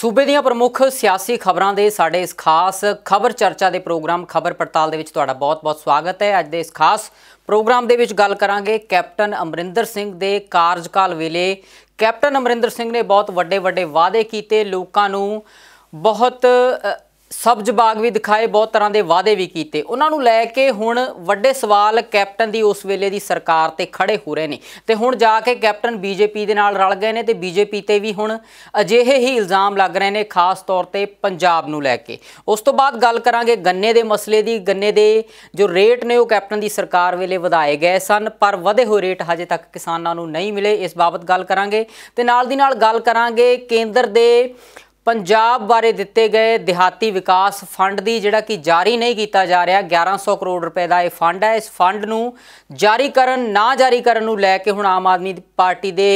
ਸੂਬੇ ਦੀਆਂ ਪ੍ਰਮੁੱਖ ਸਿਆਸੀ ਖਬਰਾਂ ਦੇ ਸਾਡੇ ਇਸ ਖਾਸ ਖਬਰ ਚਰਚਾ ਦੇ ਪ੍ਰੋਗਰਾਮ ਖਬਰ ਪੜਤਾਲ ਦੇ ਵਿੱਚ ਤੁਹਾਡਾ ਬਹੁਤ-ਬਹੁਤ ਸਵਾਗਤ ਹੈ ਅੱਜ ਦੇ ਇਸ ਖਾਸ ਪ੍ਰੋਗਰਾਮ ਦੇ ਵਿੱਚ ਗੱਲ ਕਰਾਂਗੇ ਕੈਪਟਨ ਅਮਰਿੰਦਰ ਸਿੰਘ ਦੇ ਕਾਰਜਕਾਲ ਵੇਲੇ ਕੈਪਟਨ ਅਮਰਿੰਦਰ ਸਿੰਘ ਨੇ ਬਹੁਤ ਵੱਡੇ-ਵੱਡੇ ਵਾਅਦੇ ਕੀਤੇ ਲੋਕਾਂ ਨੂੰ ਬਹੁਤ ਸਬਜ਼ ਬਾਗ ਵੀ ਦਿਖਾਏ ਬਹੁਤ ਤਰ੍ਹਾਂ ਦੇ ਵਾਅਦੇ ਵੀ ਕੀਤੇ ਉਹਨਾਂ ਨੂੰ ਲੈ ਕੇ ਹੁਣ ਵੱਡੇ ਸਵਾਲ ਕੈਪਟਨ ਦੀ ਉਸ ਵੇਲੇ ਦੀ ਸਰਕਾਰ ਤੇ ਖੜੇ ਹੋ ਰਹੇ ਨੇ ਤੇ ਹੁਣ ਜਾ ਕੇ ਕੈਪਟਨ ਬੀਜੇਪੀ ਦੇ ਨਾਲ ਰਲ ਗਏ ਨੇ ਤੇ ਬੀਜੇਪੀ ਤੇ ਵੀ ਹੁਣ ਅਜਿਹੇ ਹੀ ਇਲਜ਼ਾਮ ਲੱਗ ਰਹੇ ਨੇ ਖਾਸ ਤੌਰ ਤੇ ਪੰਜਾਬ ਨੂੰ ਲੈ ਕੇ ਉਸ ਤੋਂ ਬਾਅਦ ਗੱਲ ਕਰਾਂਗੇ ਗੰਨੇ ਦੇ ਮਸਲੇ ਦੀ ਗੰਨੇ ਦੇ ਜੋ ਰੇਟ ਨੇ ਉਹ ਕੈਪਟਨ ਦੀ ਸਰਕਾਰ ਵੇਲੇ ਵਧਾਏ ਗਏ ਸਨ ਪਰ ਵਧੇ ਹੋਏ ਰੇਟ ਹਜੇ ਤੱਕ ਕਿਸਾਨਾਂ ਨੂੰ ਨਹੀਂ ਮਿਲੇ ਇਸ ਬਾਬਤ ਗੱਲ ਕਰਾਂਗੇ ਤੇ ਨਾਲ ਦੀ ਨਾਲ ਗੱਲ ਕਰਾਂਗੇ ਕੇਂਦਰ ਦੇ ਪੰਜਾਬ ਬਾਰੇ ਦਿੱਤੇ ਗਏ ਦਿਹਾਤੀ ਵਿਕਾਸ ਫੰਡ ਦੀ ਜਿਹੜਾ ਕਿ ਜਾਰੀ ਨਹੀਂ ਕੀਤਾ ਜਾ ਰਿਹਾ 1100 ਕਰੋੜ ਰੁਪਏ ਦਾ ਇਹ ਫੰਡ ਹੈ ਇਸ ਫੰਡ ਨੂੰ ਜਾਰੀ ਕਰਨ ਨਾ ਜਾਰੀ ਕਰਨ ਨੂੰ ਲੈ ਕੇ ਹੁਣ ਆਮ ਆਦਮੀ ਪਾਰਟੀ ਦੇ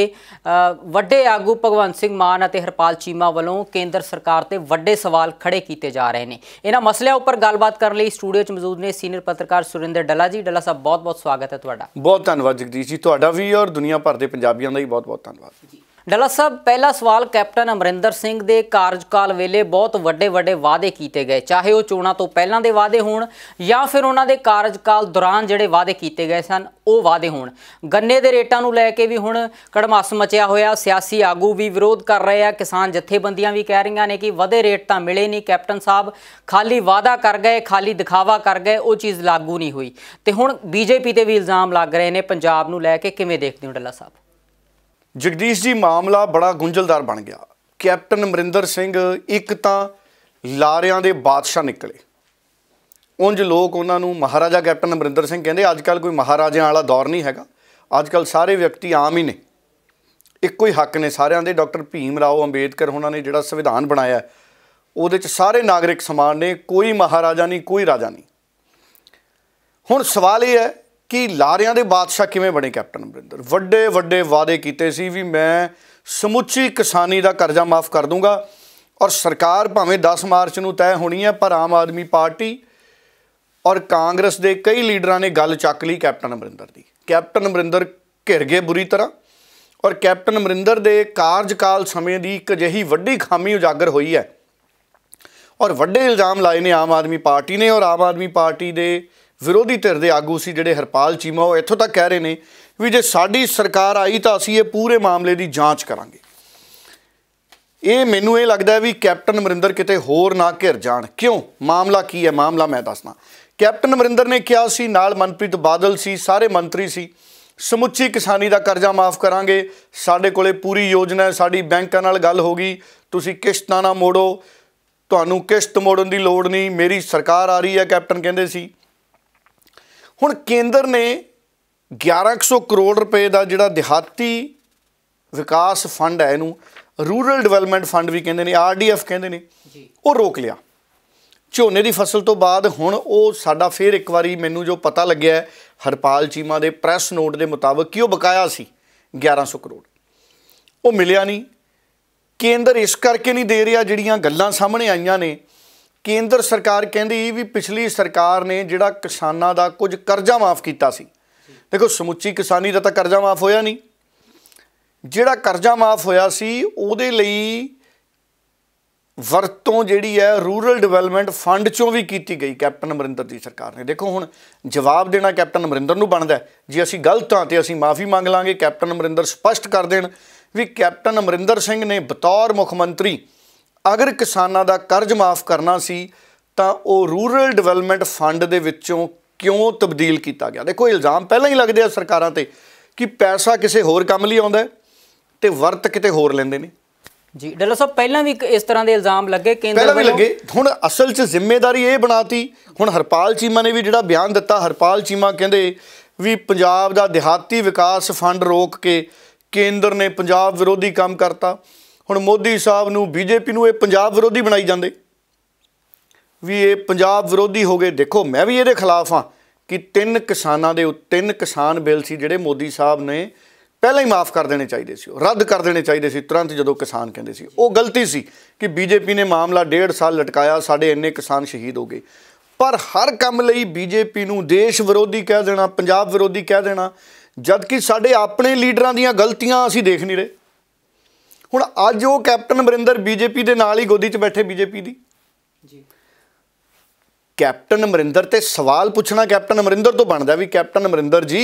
ਵੱਡੇ ਆਗੂ ਭਗਵੰਤ ਸਿੰਘ ਮਾਨ ਅਤੇ ਹਰਪਾਲ ਚੀਮਾ ਵੱਲੋਂ ਕੇਂਦਰ ਸਰਕਾਰ ਤੇ ਵੱਡੇ ਸਵਾਲ ਖੜੇ ਕੀਤੇ ਜਾ ਰਹੇ ਨੇ ਇਹਨਾਂ ਮਸਲਿਆਂ ਉੱਪਰ ਗੱਲਬਾਤ ਕਰਨ ਲਈ ਸਟੂਡੀਓ 'ਚ ਮੌਜੂਦ ਨੇ ਸੀਨੀਅਰ ਪੱਤਰਕਾਰ ਸੁਰਿੰਦਰ ਡੱਲਾ ਜੀ ਡੱਲਾ ਸਾਹਿਬ ਬਹੁਤ-ਬਹੁਤ ਸਵਾਗਤ ਹੈ ਤੁਹਾਡਾ ਬਹੁਤ ਧੰਨਵਾਦ ਜਗਦੀਸ਼ ਜੀ ਤੁਹਾਡਾ ਵੀ ਔਰ ਦੁਨੀਆ ਭਰ ਦੇ ਪੰਜਾਬੀਆਂ ਦਾ ਵੀ ਬਹੁਤ-ਬਹੁਤ ਧੰਨਵਾਦ ਜੀ ਡੱਲਾ ਸਾਹਿਬ ਪਹਿਲਾ ਸਵਾਲ ਕੈਪਟਨ ਅਮਰਿੰਦਰ ਸਿੰਘ ਦੇ ਕਾਰਜਕਾਲ ਵੇਲੇ ਬਹੁਤ ਵੱਡੇ ਵੱਡੇ ਵਾਅਦੇ ਕੀਤੇ ਗਏ ਚਾਹੇ ਉਹ ਚੋਣਾਂ ਤੋਂ ਪਹਿਲਾਂ ਦੇ ਵਾਅਦੇ ਹੋਣ ਜਾਂ ਫਿਰ ਉਹਨਾਂ ਦੇ ਕਾਰਜਕਾਲ ਦੌਰਾਨ ਜਿਹੜੇ ਵਾਅਦੇ ਕੀਤੇ ਗਏ ਸਨ ਉਹ ਵਾਅਦੇ ਹੋਣ ਗੰਨੇ ਦੇ ਰੇਟਾਂ ਨੂੰ ਲੈ ਕੇ ਵੀ ਹੁਣ ਕੜਮਾਸ ਮਚਿਆ ਹੋਇਆ ਸਿਆਸੀ ਆਗੂ ਵੀ ਵਿਰੋਧ ਕਰ ਰਹੇ ਆ ਕਿਸਾਨ ਜਥੇਬੰਦੀਆਂ ਵੀ ਕਹਿ ਰਹੀਆਂ ਨੇ ਕਿ ਵਧੇ ਰੇਟ ਤਾਂ ਮਿਲੇ ਨਹੀਂ ਕੈਪਟਨ ਸਾਹਿਬ ਖਾਲੀ ਵਾਅਦਾ ਕਰ ਗਏ ਖਾਲੀ ਦਿਖਾਵਾ ਕਰ ਗਏ ਉਹ ਚੀਜ਼ ਲਾਗੂ ਨਹੀਂ ਹੋਈ ਤੇ ਹੁਣ ਬੀਜੇਪੀ ਤੇ ਵੀ ਇਲਜ਼ਾਮ ਲੱਗ ਰਹੇ ਨੇ ਪੰਜਾਬ ਨੂੰ ਲੈ ਕੇ ਕਿਵੇਂ ਦੇਖਦੇ ਹੋ ਡੱਲਾ ਸਾਹਿਬ ਜਗਦੀਸ਼ ਜੀ ਮਾਮਲਾ ਬੜਾ ਗੁੰਝਲਦਾਰ ਬਣ ਗਿਆ ਕੈਪਟਨ ਅਮਰਿੰਦਰ ਸਿੰਘ ਇੱਕ ਤਾਂ ਲਾਰਿਆਂ ਦੇ ਬਾਦਸ਼ਾਹ ਨਿਕਲੇ ਉੰਜ ਲੋਕ ਉਹਨਾਂ ਨੂੰ ਮਹਾਰਾਜਾ ਕੈਪਟਨ ਅਮਰਿੰਦਰ ਸਿੰਘ ਕਹਿੰਦੇ ਅੱਜ ਕੱਲ ਕੋਈ ਮਹਾਰਾਜਿਆਂ ਵਾਲਾ ਦੌਰ ਨਹੀਂ ਹੈਗਾ ਅੱਜ ਕੱਲ ਸਾਰੇ ਵਿਅਕਤੀ ਆਮ ਹੀ ਨੇ ਇੱਕੋ ਹੀ ਹੱਕ ਨੇ ਸਾਰਿਆਂ ਦੇ ਡਾਕਟਰ ਭੀਮ ਰਾਓ ਅੰਬੇਦਕਰ ਉਹਨਾਂ ਨੇ ਜਿਹੜਾ ਸੰਵਿਧਾਨ ਬਣਾਇਆ ਉਹਦੇ 'ਚ ਸਾਰੇ ਨਾਗਰਿਕ ਸਮਾਨ ਨੇ ਕੋਈ ਮਹਾਰਾਜਾ ਨਹੀਂ ਕੋਈ ਰਾਜਾ ਨਹੀਂ ਹੁਣ ਸਵਾਲ ਇਹ ਹੈ ਕਿ ਲਾਰਿਆਂ ਦੇ ਬਾਦਸ਼ਾਹ ਕਿਵੇਂ ਬਣੇ ਕੈਪਟਨ ਅਮਰਿੰਦਰ ਵੱਡੇ ਵੱਡੇ ਵਾਅਦੇ ਕੀਤੇ ਸੀ ਵੀ ਮੈਂ ਸਮੁੱਚੀ ਕਿਸਾਨੀ ਦਾ ਕਰਜ਼ਾ ਮਾਫ ਕਰ ਦੂੰਗਾ ਔਰ ਸਰਕਾਰ ਭਾਵੇਂ 10 ਮਾਰਚ ਨੂੰ ਤੈਅ ਹੋਣੀ ਹੈ ਪਰ ਆਮ ਆਦਮੀ ਪਾਰਟੀ ਔਰ ਕਾਂਗਰਸ ਦੇ ਕਈ ਲੀਡਰਾਂ ਨੇ ਗੱਲ ਚੱਕ ਲਈ ਕੈਪਟਨ ਅਮਰਿੰਦਰ ਦੀ ਕੈਪਟਨ ਅਮਰਿੰਦਰ ਘਿਰ ਗਏ ਬੁਰੀ ਤਰ੍ਹਾਂ ਔਰ ਕੈਪਟਨ ਅਮਰਿੰਦਰ ਦੇ ਕਾਰਜਕਾਲ ਸਮੇਂ ਦੀ ਇੱਕ ਅਜਿਹੀ ਵੱਡੀ ਖਾਮੀ ਉਜਾਗਰ ਹੋਈ ਹੈ ਔਰ ਵੱਡੇ ਇਲਜ਼ਾਮ ਲਾਏ ਨੇ ਆਮ ਆਦਮੀ ਪਾਰਟੀ ਨੇ ਔਰ ਆਮ ਆਦਮੀ ਪਾਰਟੀ ਦੇ ਵਿਰੋਧੀ ਧਿਰ ਦੇ ਆਗੂ ਸੀ ਜਿਹੜੇ ਹਰਪਾਲ ਚੀਮਾ ਉਹ ਇੱਥੋਂ ਤੱਕ ਕਹਿ ਰਹੇ ਨੇ ਵੀ ਜੇ ਸਾਡੀ ਸਰਕਾਰ ਆਈ ਤਾਂ ਅਸੀਂ ਇਹ ਪੂਰੇ ਮਾਮਲੇ ਦੀ ਜਾਂਚ ਕਰਾਂਗੇ ਇਹ ਮੈਨੂੰ ਇਹ ਲੱਗਦਾ ਵੀ ਕੈਪਟਨ ਅਮਰਿੰਦਰ ਕਿਤੇ ਹੋਰ ਨਾ ਘਿਰ ਜਾਣ ਕਿਉਂ ਮਾਮਲਾ ਕੀ ਹੈ ਮਾਮਲਾ ਮੈਂ ਦੱਸਣਾ ਕੈਪਟਨ ਅਮਰਿੰਦਰ ਨੇ ਕਿਹਾ ਸੀ ਨਾਲ ਮਨਪ੍ਰੀਤ ਬਾਦਲ ਸੀ ਸਾਰੇ ਮੰਤਰੀ ਸੀ ਸਮੁੱਚੀ ਕਿਸਾਨੀ ਦਾ ਕਰਜ਼ਾ ਮਾਫ ਕਰਾਂਗੇ ਸਾਡੇ ਕੋਲੇ ਪੂਰੀ ਯੋਜਨਾ ਹੈ ਸਾਡੀ ਬੈਂਕਾਂ ਨਾਲ ਗੱਲ ਹੋ ਗਈ ਤੁਸੀਂ ਕਿਸ਼ਤਾਂ ਨਾ ਮੋੜੋ ਤੁਹਾਨੂੰ ਕਿਸ਼ਤ ਮੋੜਨ ਦੀ ਲੋੜ ਨਹੀਂ ਮੇਰੀ ਸਰਕਾਰ ਆ ਰਹੀ ਹੈ ਕੈਪਟਨ ਕਹਿੰਦੇ ਸੀ ਹੁਣ ਕੇਂਦਰ ਨੇ 1100 ਕਰੋੜ ਰੁਪਏ ਦਾ ਜਿਹੜਾ ਦਿਹਾਤੀ ਵਿਕਾਸ ਫੰਡ ਹੈ ਇਹਨੂੰ ਰੂਰਲ ਡਿਵੈਲਪਮੈਂਟ ਫੰਡ ਵੀ ਕਹਿੰਦੇ ਨੇ ਆਰਡੀਐਫ ਕਹਿੰਦੇ ਨੇ ਉਹ ਰੋਕ ਲਿਆ ਝੋਨੇ ਦੀ ਫਸਲ ਤੋਂ ਬਾਅਦ ਹੁਣ ਉਹ ਸਾਡਾ ਫੇਰ ਇੱਕ ਵਾਰੀ ਮੈਨੂੰ ਜੋ ਪਤਾ ਲੱਗਿਆ ਹਰਪਾਲ ਚੀਮਾ ਦੇ ਪ੍ਰੈਸ ਨੋਟ ਦੇ ਮੁਤਾਬਕ ਕਿ ਉਹ ਬਕਾਇਆ ਸੀ 1100 ਕਰੋੜ ਉਹ ਮਿਲਿਆ ਨਹੀਂ ਕੇਂਦਰ ਇਸ ਕਰਕੇ ਨਹੀਂ ਦੇ ਰਿਹਾ ਜਿਹੜੀਆਂ ਗੱਲਾਂ ਸਾਹਮਣੇ ਆਈਆਂ ਨੇ ਕੇਂਦਰ ਸਰਕਾਰ ਕਹਿੰਦੀ ਵੀ ਪਿਛਲੀ ਸਰਕਾਰ ਨੇ ਜਿਹੜਾ ਕਿਸਾਨਾਂ ਦਾ ਕੁਝ ਕਰਜ਼ਾ ਮਾਫ ਕੀਤਾ ਸੀ ਦੇਖੋ ਸਮੁੱਚੀ ਕਿਸਾਨੀ ਦਾ ਤਾਂ ਕਰਜ਼ਾ ਮਾਫ ਹੋਇਆ ਨਹੀਂ ਜਿਹੜਾ ਕਰਜ਼ਾ ਮਾਫ ਹੋਇਆ ਸੀ ਉਹਦੇ ਲਈ ਵਰਤੋਂ ਜਿਹੜੀ ਹੈ ਰੂਰਲ ਡਿਵੈਲਪਮੈਂਟ ਫੰਡ ਚੋਂ ਵੀ ਕੀਤੀ ਗਈ ਕੈਪਟਨ ਅਮਰਿੰਦਰ ਦੀ ਸਰਕਾਰ ਨੇ ਦੇਖੋ ਹੁਣ ਜਵਾਬ ਦੇਣਾ ਕੈਪਟਨ ਅਮਰਿੰਦਰ ਨੂੰ ਬਣਦਾ ਜੇ ਅਸੀਂ ਗਲਤ ਹਾਂ ਤੇ ਅਸੀਂ ਮਾਫੀ ਮੰਗ ਲਾਂਗੇ ਕੈਪਟਨ ਅਮਰਿੰਦਰ ਸਪਸ਼ਟ ਕਰ ਦੇਣ ਵੀ ਕੈਪਟਨ ਅਮਰਿੰਦਰ ਸਿੰਘ ਨੇ ਬਤੌਰ ਮੁੱਖ ਮੰਤਰੀ ਅਗਰ ਕਿਸਾਨਾਂ ਦਾ ਕਰਜ਼ ਮਾਫ ਕਰਨਾ ਸੀ ਤਾਂ ਉਹ ਰੂਰਲ ਡਿਵੈਲਪਮੈਂਟ ਫੰਡ ਦੇ ਵਿੱਚੋਂ ਕਿਉਂ ਤਬਦੀਲ ਕੀਤਾ ਗਿਆ ਦੇਖੋ ਇਲਜ਼ਾਮ ਪਹਿਲਾਂ ਹੀ ਲੱਗਦੇ ਆ ਸਰਕਾਰਾਂ ਤੇ ਕਿ ਪੈਸਾ ਕਿਸੇ ਹੋਰ ਕੰਮ ਲਈ ਆਉਂਦਾ ਤੇ ਵਰਤ ਕਿਤੇ ਹੋਰ ਲੈਂਦੇ ਨੇ ਜੀ ਡੱਲਾ ਸਾਹਿਬ ਪਹਿਲਾਂ ਵੀ ਇਸ ਤਰ੍ਹਾਂ ਦੇ ਇਲਜ਼ਾਮ ਲੱਗੇ ਕੇਂਦਰ ਪਹਿਲਾਂ ਵੀ ਲੱਗੇ ਹੁਣ ਅਸਲ 'ਚ ਜ਼ਿੰਮੇਵਾਰੀ ਇਹ ਬਣਾਤੀ ਹੁਣ ਹਰਪਾਲ ਚੀਮਾ ਨੇ ਵੀ ਜਿਹੜਾ ਬਿਆਨ ਦਿੱਤਾ ਹਰਪਾਲ ਚੀਮਾ ਕਹਿੰਦੇ ਵੀ ਪੰਜਾਬ ਦਾ ਦਿਹਾਤੀ ਵਿਕਾਸ ਫੰਡ ਰੋਕ ਕੇ ਕੇਂਦਰ ਨੇ ਪੰਜਾਬ ਵਿਰੋਧੀ ਕੰਮ ਕਰਤਾ ਹੁਣ ਮੋਦੀ ਸਾਹਿਬ ਨੂੰ ਬੀਜੇਪੀ ਨੂੰ ਇਹ ਪੰਜਾਬ ਵਿਰੋਧੀ ਬਣਾਈ ਜਾਂਦੇ ਵੀ ਇਹ ਪੰਜਾਬ ਵਿਰੋਧੀ ਹੋ ਗਏ ਦੇਖੋ ਮੈਂ ਵੀ ਇਹਦੇ ਖਿਲਾਫ ਹਾਂ ਕਿ ਤਿੰਨ ਕਿਸਾਨਾਂ ਦੇ ਤਿੰਨ ਕਿਸਾਨ ਬਿੱਲ ਸੀ ਜਿਹੜੇ ਮੋਦੀ ਸਾਹਿਬ ਨੇ ਪਹਿਲਾਂ ਹੀ ਮਾਫ ਕਰ ਦੇਣੇ ਚਾਹੀਦੇ ਸੀ ਰੱਦ ਕਰ ਦੇਣੇ ਚਾਹੀਦੇ ਸੀ ਤੁਰੰਤ ਜਦੋਂ ਕਿਸਾਨ ਕਹਿੰਦੇ ਸੀ ਉਹ ਗਲਤੀ ਸੀ ਕਿ ਬੀਜੇਪੀ ਨੇ ਮਾਮਲਾ 1.5 ਸਾਲ ਲਟਕਾਇਆ ਸਾਡੇ ਇੰਨੇ ਕਿਸਾਨ ਸ਼ਹੀਦ ਹੋ ਗਏ ਪਰ ਹਰ ਕੰਮ ਲਈ ਬੀਜੇਪੀ ਨੂੰ ਦੇਸ਼ ਵਿਰੋਧੀ ਕਹਿ ਦੇਣਾ ਪੰਜਾਬ ਵਿਰੋਧੀ ਕਹਿ ਦੇਣਾ ਜਦਕਿ ਸਾਡੇ ਆਪਣੇ ਲੀਡਰਾਂ ਦੀਆਂ ਗਲਤੀਆਂ ਅਸੀਂ ਦੇਖ ਨਹੀਂ ਰਹੇ ਹੁਣ ਅੱਜ ਉਹ ਕੈਪਟਨ ਅਮਰਿੰਦਰ ਬੀਜੇਪੀ ਦੇ ਨਾਲ ਹੀ ਗੋਦੀ 'ਚ ਬੈਠੇ ਬੀਜੇਪੀ ਦੀ ਜੀ ਕੈਪਟਨ ਅਮਰਿੰਦਰ ਤੇ ਸਵਾਲ ਪੁੱਛਣਾ ਕੈਪਟਨ ਅਮਰਿੰਦਰ ਤੋਂ ਬਣਦਾ ਵੀ ਕੈਪਟਨ ਅਮਰਿੰਦਰ ਜੀ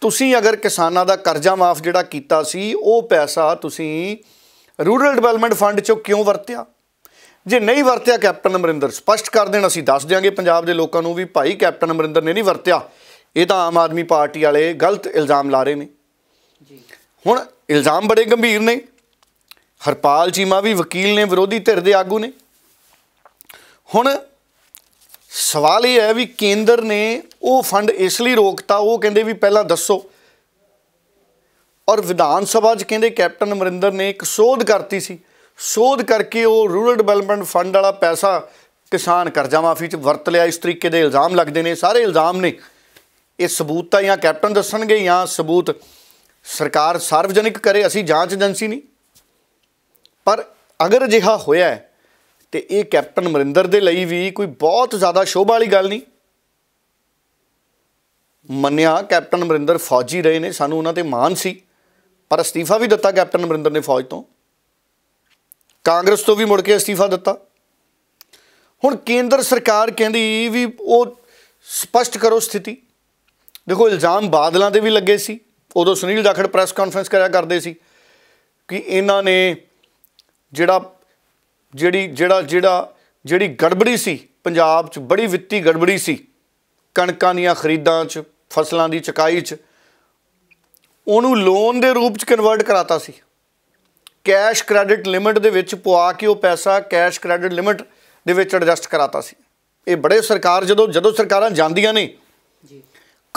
ਤੁਸੀਂ ਅਗਰ ਕਿਸਾਨਾਂ ਦਾ ਕਰਜ਼ਾ ਮਾਫ ਜਿਹੜਾ ਕੀਤਾ ਸੀ ਉਹ ਪੈਸਾ ਤੁਸੀਂ ਰੂਰਲ ਡਿਵੈਲਪਮੈਂਟ ਫੰਡ ਚੋਂ ਕਿਉਂ ਵਰਤਿਆ ਜੇ ਨਹੀਂ ਵਰਤਿਆ ਕੈਪਟਨ ਅਮਰਿੰਦਰ ਸਪਸ਼ਟ ਕਰ ਦੇਣ ਅਸੀਂ ਦੱਸ ਦਿਆਂਗੇ ਪੰਜਾਬ ਦੇ ਲੋਕਾਂ ਨੂੰ ਵੀ ਭਾਈ ਕੈਪਟਨ ਅਮਰਿੰਦਰ ਨੇ ਨਹੀਂ ਵਰਤਿਆ ਇਹ ਤਾਂ ਆਮ ਆਦਮੀ ਪਾਰਟੀ ਵਾਲੇ ਗਲਤ ਇਲਜ਼ਾਮ ਲਾ ਰਹੇ ਨੇ ਜੀ ਹੁਣ ਇਲਜ਼ਾਮ ਬੜੇ ਗੰਭੀਰ ਨੇ ਹਰਪਾਲ ਚੀਮਾ ਵੀ ਵਕੀਲ ਨੇ ਵਿਰੋਧੀ ਧਿਰ ਦੇ ਆਗੂ ਨੇ ਹੁਣ ਸਵਾਲ ਇਹ ਹੈ ਵੀ ਕੇਂਦਰ ਨੇ ਉਹ ਫੰਡ ਇਸ ਲਈ ਰੋਕਤਾ ਉਹ ਕਹਿੰਦੇ ਵੀ ਪਹਿਲਾਂ ਦੱਸੋ ਔਰ ਵਿਧਾਨ ਸਭਾ 'ਚ ਕਹਿੰਦੇ ਕੈਪਟਨ ਅਮਰਿੰਦਰ ਨੇ ਇੱਕ ਸੋਧ ਕਰਤੀ ਸੀ ਸੋਧ ਕਰਕੇ ਉਹ ਰੂਰਲ ਡਿਵੈਲਪਮੈਂਟ ਫੰਡ ਵਾਲਾ ਪੈਸਾ ਕਿਸਾਨ ਕਰਜ਼ਾ ਮਾਫੀ 'ਚ ਵਰਤ ਲਿਆ ਇਸ ਤਰੀਕੇ ਦੇ ਇਲਜ਼ਾਮ ਲੱਗਦੇ ਨੇ ਸਾਰੇ ਇਲਜ਼ਾਮ ਨੇ ਇਹ ਸਬੂਤ ਤਾਂ ਜਾਂ ਕੈਪਟਨ ਦੱਸਣਗੇ ਜਾਂ ਸਬੂਤ ਸਰਕਾਰ ਸਾਰਵਜਨਿਕ ਕਰੇ ਅਸੀਂ ਜਾਂਚ ਏਜੰਸੀ ਨਹੀਂ ਪਰ ਅਗਰ ਅਜਿਹਾ ਹੋਇਆ ਤੇ ਇਹ ਕੈਪਟਨ ਮਰਿੰਦਰ ਦੇ ਲਈ ਵੀ ਕੋਈ ਬਹੁਤ ਜ਼ਿਆਦਾ ਸ਼ੋਭਾ ਵਾਲੀ ਗੱਲ ਨਹੀਂ ਮੰਨਿਆ ਕੈਪਟਨ ਮਰਿੰਦਰ ਫੌਜੀ ਰਹੇ ਨੇ ਸਾਨੂੰ ਉਹਨਾਂ ਤੇ ਮਾਣ ਸੀ ਪਰ ਅਸਤੀਫਾ ਵੀ ਦਿੱਤਾ ਕੈਪਟਨ ਮਰਿੰਦਰ ਨੇ ਫੌਜ ਤੋਂ ਕਾਂਗਰਸ ਤੋਂ ਵੀ ਮੁੜ ਕੇ ਅਸਤੀਫਾ ਦਿੱਤਾ ਹੁਣ ਕੇਂਦਰ ਸਰਕਾਰ ਕਹਿੰਦੀ ਵੀ ਉਹ ਸਪਸ਼ਟ ਕਰੋ ਸਥਿਤੀ ਦੇਖੋ ਇਲਜ਼ਾਮ ਬਾਦਲਾਂ ਦੇ ਵੀ ਲੱਗੇ ਸੀ ਉਦੋਂ ਸੁਨੀਲ ਜਾਖੜ ਪ੍ਰੈਸ ਕਾਨਫਰੰਸ ਕਰਿਆ ਕਰਦੇ ਸੀ ਕਿ ਇਹਨਾਂ ਨੇ ਜਿਹੜਾ ਜਿਹੜੀ ਜਿਹੜਾ ਜਿਹੜਾ ਜਿਹੜੀ ਗੜਬੜੀ ਸੀ ਪੰਜਾਬ 'ਚ ਬੜੀ ਵਿੱਤੀ ਗੜਬੜੀ ਸੀ ਕਣਕਾਂ ਦੀਆਂ ਖਰੀਦਾਂ 'ਚ ਫਸਲਾਂ ਦੀ ਚਕਾਈ 'ਚ ਉਹਨੂੰ ਲੋਨ ਦੇ ਰੂਪ 'ਚ ਕਨਵਰਟ ਕਰਾਤਾ ਸੀ ਕੈਸ਼ ਕ੍ਰੈਡਿਟ ਲਿਮਿਟ ਦੇ ਵਿੱਚ ਪਵਾ ਕੇ ਉਹ ਪੈਸਾ ਕੈਸ਼ ਕ੍ਰੈਡਿਟ ਲਿਮਿਟ ਦੇ ਵਿੱਚ ਐਡਜਸਟ ਕਰਾਤਾ ਸੀ ਇਹ ਬੜੇ ਸਰਕਾਰ ਜਦੋਂ ਜਦੋਂ ਸਰਕਾਰਾਂ ਜਾਂਦੀਆਂ ਨੇ ਜੀ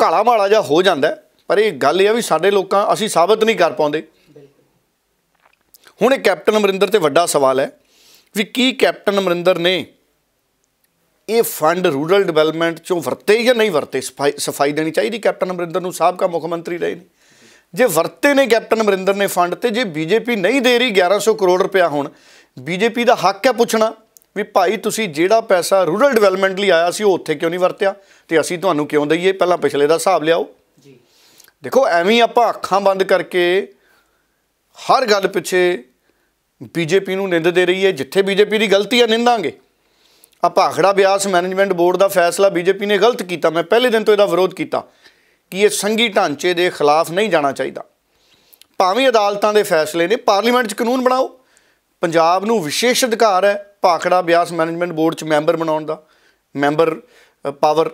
ਘਾਲਾ ਮਾਲਾ ਜਾਂ ਹੋ ਜਾਂਦਾ ਪਰ ਇਹ ਗੱਲ ਇਹ ਆ ਵੀ ਸਾਡੇ ਲੋਕਾਂ ਅਸੀਂ ਸਾਬਤ ਨਹੀਂ ਕਰ ਪਾਉਂਦੇ ਹੁਣ ਇਹ ਕੈਪਟਨ ਅਮਰਿੰਦਰ ਤੇ ਵੱਡਾ ਸਵਾਲ ਹੈ ਵੀ ਕੀ ਕੈਪਟਨ ਅਮਰਿੰਦਰ ਨੇ ਇਹ ਫੰਡ ਰੂਰਲ ਡਿਵੈਲਪਮੈਂਟ ਚੋਂ ਵਰਤੇ ਜਾਂ ਨਹੀਂ ਵਰਤੇ ਸਫਾਈ ਦੇਣੀ ਚਾਹੀਦੀ ਕੈਪਟਨ ਅਮਰਿੰਦਰ ਨੂੰ ਸਾਬਕਾ ਮੁੱਖ ਮੰਤਰੀ ਰਹੇ ਨੇ ਜੇ ਵਰਤੇ ਨੇ ਕੈਪਟਨ ਅਮਰਿੰਦਰ ਨੇ ਫੰਡ ਤੇ ਜੇ ਬੀਜੇਪੀ ਨਹੀਂ ਦੇ ਰਹੀ 1100 ਕਰੋੜ ਰੁਪਇਆ ਹੁਣ ਬੀਜੇਪੀ ਦਾ ਹੱਕ ਹੈ ਪੁੱਛਣਾ ਵੀ ਭਾਈ ਤੁਸੀਂ ਜਿਹੜਾ ਪੈਸਾ ਰੂਰਲ ਡਿਵੈਲਪਮੈਂਟ ਲਈ ਆਇਆ ਸੀ ਉਹ ਉੱਥੇ ਕਿਉਂ ਨਹੀਂ ਵਰਤਿਆ ਤੇ ਅਸੀਂ ਤੁਹਾਨੂੰ ਕਿਉਂ ਦਈਏ ਪਹਿਲਾਂ ਪਿਛਲੇ ਦਾ ਹਿਸਾਬ ਲਿਆਓ ਜੀ ਦੇਖੋ ਐਵੇਂ ਆਪਾਂ ਅੱਖਾਂ ਬੰਦ ਕਰਕੇ ਹਰ ਗੱਲ ਪਿੱਛੇ ਬੀਜੇਪੀ ਨੂੰ ਨਿੰਦ ਦੇ ਰਹੀ ਹੈ ਜਿੱਥੇ ਬੀਜੇਪੀ ਦੀ ਗਲਤੀ ਹੈ ਨਿੰਦਾਂਗੇ ਆ ਭਾਖੜਾ ਬਿਆਸ ਮੈਨੇਜਮੈਂਟ ਬੋਰਡ ਦਾ ਫੈਸਲਾ ਬੀਜੇਪੀ ਨੇ ਗਲਤ ਕੀਤਾ ਮੈਂ ਪਹਿਲੇ ਦਿਨ ਤੋਂ ਇਹਦਾ ਵਿਰੋਧ ਕੀਤਾ ਕਿ ਇਹ ਸੰਗੀ ਢਾਂਚੇ ਦੇ ਖਿਲਾਫ ਨਹੀਂ ਜਾਣਾ ਚਾਹੀਦਾ ਭਾਵੇਂ ਅਦਾਲਤਾਂ ਦੇ ਫੈਸਲੇ ਨੇ ਪਾਰਲੀਮੈਂਟ 'ਚ ਕਾਨੂੰਨ ਬਣਾਓ ਪੰਜਾਬ ਨੂੰ ਵਿਸ਼ੇਸ਼ ਅਧਿਕਾਰ ਹੈ ਭਾਖੜਾ ਬਿਆਸ ਮੈਨੇਜਮੈਂਟ ਬੋਰਡ 'ਚ ਮੈਂਬਰ ਬਣਾਉਣ ਦਾ ਮੈਂਬਰ ਪਾਵਰ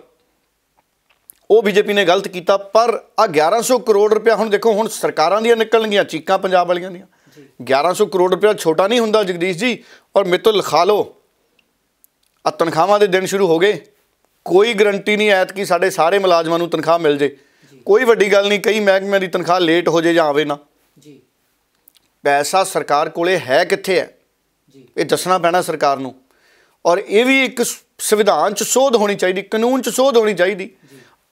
ਉਹ ਬੀਜੇਪੀ ਨੇ ਗਲਤ ਕੀਤਾ ਪਰ ਆ 1100 ਕਰੋੜ ਰੁਪਏ ਹੁਣ ਦੇਖੋ ਹੁਣ ਸਰਕਾਰਾਂ ਦੀਆਂ ਨਿਕਲਣਗੀਆਂ ਚੀਕਾਂ ਪੰਜਾਬ ਵਾਲੀਆਂ ਦੀਆਂ 1100 ਕਰੋੜ ਰੁਪਏ ਛੋਟਾ ਨਹੀਂ ਹੁੰਦਾ ਜਗਦੀਸ਼ ਜੀ ਔਰ ਮੇਰੇ ਤੋਂ ਲਿਖਾ ਲਓ ਆ ਤਨਖਾਹਾਂ ਦੇ ਦਿਨ ਸ਼ੁਰੂ ਹੋ ਗਏ ਕੋਈ ਗਰੰਟੀ ਨਹੀਂ ਐਤ ਕਿ ਸਾਡੇ ਸਾਰੇ ਮੁਲਾਜ਼ਮਾਂ ਨੂੰ ਤਨਖਾਹ ਮਿਲ ਜੇ ਕੋਈ ਵੱਡੀ ਗੱਲ ਨਹੀਂ ਕਈ ਮਹਿਕਮਿਆਂ ਦੀ ਤਨਖਾਹ ਲੇਟ ਹੋ ਜੇ ਜਾਂ ਆਵੇ ਨਾ ਜੀ ਪੈਸਾ ਸਰਕਾਰ ਕੋਲੇ ਹੈ ਕਿੱਥੇ ਹੈ ਜੀ ਇਹ ਦੱਸਣਾ ਪੈਣਾ ਸਰਕਾਰ ਨੂੰ ਔਰ ਇਹ ਵੀ ਇੱਕ ਸੰਵਿਧਾਨ 'ਚ ਸੋਧ ਹੋਣੀ ਚਾਹੀਦੀ ਕਾਨੂੰਨ 'ਚ ਸੋਧ ਹੋਣੀ ਚਾਹੀਦੀ